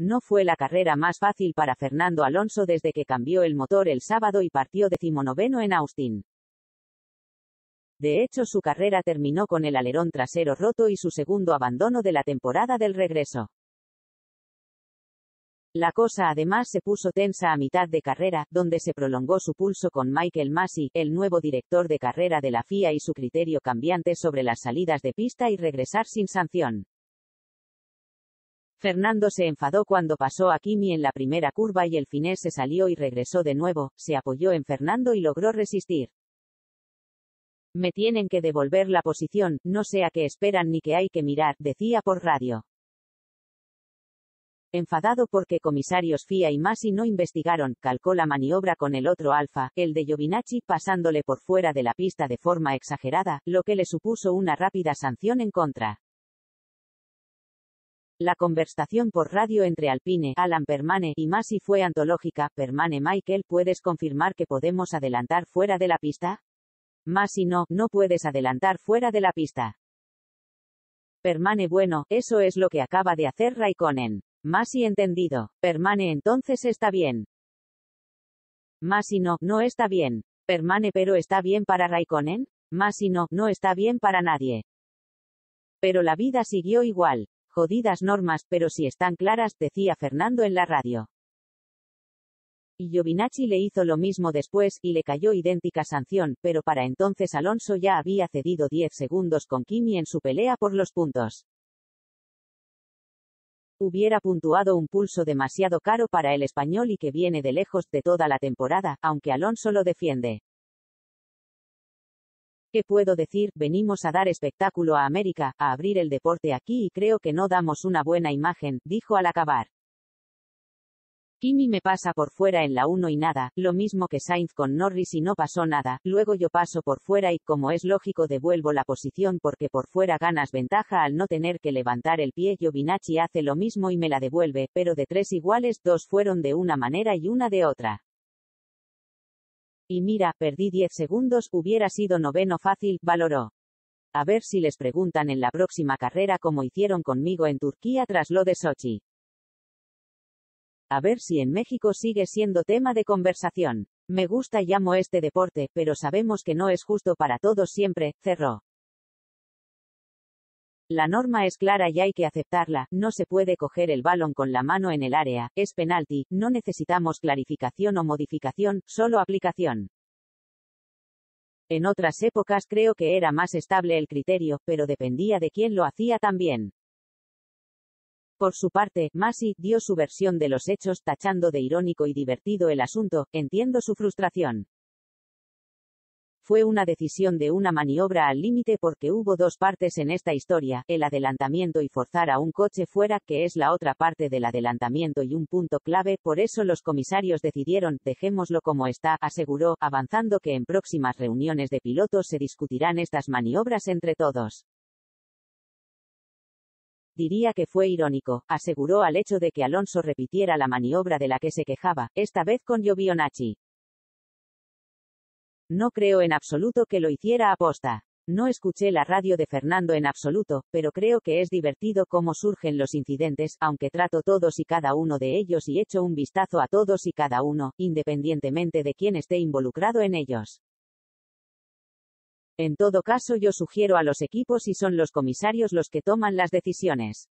No fue la carrera más fácil para Fernando Alonso desde que cambió el motor el sábado y partió decimonoveno en Austin. De hecho, su carrera terminó con el alerón trasero roto y su segundo abandono de la temporada del regreso. La cosa además se puso tensa a mitad de carrera, donde se prolongó su pulso con Michael Massey, el nuevo director de carrera de la FIA y su criterio cambiante sobre las salidas de pista y regresar sin sanción. Fernando se enfadó cuando pasó a Kimi en la primera curva y el finés se salió y regresó de nuevo, se apoyó en Fernando y logró resistir. Me tienen que devolver la posición, no sé a qué esperan ni qué hay que mirar, decía por radio. Enfadado porque comisarios FIA y Masi no investigaron, calcó la maniobra con el otro alfa, el de Giovinacci, pasándole por fuera de la pista de forma exagerada, lo que le supuso una rápida sanción en contra. La conversación por radio entre Alpine, Alan Permane y Masi fue antológica. Permane Michael, ¿puedes confirmar que podemos adelantar fuera de la pista? Masi no, no puedes adelantar fuera de la pista. Permane bueno, eso es lo que acaba de hacer Raikkonen. Masi entendido. Permane entonces está bien. Masi no, no está bien. Permane pero está bien para Raikkonen? Masi no, no está bien para nadie. Pero la vida siguió igual. Jodidas normas, pero si están claras, decía Fernando en la radio. Y le hizo lo mismo después, y le cayó idéntica sanción, pero para entonces Alonso ya había cedido 10 segundos con Kimi en su pelea por los puntos. Hubiera puntuado un pulso demasiado caro para el español y que viene de lejos de toda la temporada, aunque Alonso lo defiende. ¿Qué puedo decir? Venimos a dar espectáculo a América, a abrir el deporte aquí y creo que no damos una buena imagen, dijo al acabar. Kimi me pasa por fuera en la 1 y nada, lo mismo que Sainz con Norris y no pasó nada, luego yo paso por fuera y como es lógico devuelvo la posición porque por fuera ganas ventaja al no tener que levantar el pie Giovinacci hace lo mismo y me la devuelve, pero de tres iguales dos fueron de una manera y una de otra. Y mira, perdí 10 segundos, hubiera sido noveno fácil, valoró. A ver si les preguntan en la próxima carrera como hicieron conmigo en Turquía tras lo de Sochi. A ver si en México sigue siendo tema de conversación. Me gusta y amo este deporte, pero sabemos que no es justo para todos siempre, cerró. La norma es clara y hay que aceptarla, no se puede coger el balón con la mano en el área, es penalti, no necesitamos clarificación o modificación, solo aplicación. En otras épocas creo que era más estable el criterio, pero dependía de quién lo hacía también. Por su parte, Masi dio su versión de los hechos tachando de irónico y divertido el asunto, entiendo su frustración fue una decisión de una maniobra al límite porque hubo dos partes en esta historia, el adelantamiento y forzar a un coche fuera, que es la otra parte del adelantamiento y un punto clave, por eso los comisarios decidieron, dejémoslo como está, aseguró, avanzando que en próximas reuniones de pilotos se discutirán estas maniobras entre todos diría que fue irónico, aseguró al hecho de que Alonso repitiera la maniobra de la que se quejaba, esta vez con Giovionacci. No creo en absoluto que lo hiciera aposta. No escuché la radio de Fernando en absoluto, pero creo que es divertido cómo surgen los incidentes, aunque trato todos y cada uno de ellos y echo un vistazo a todos y cada uno, independientemente de quién esté involucrado en ellos. En todo caso yo sugiero a los equipos y son los comisarios los que toman las decisiones.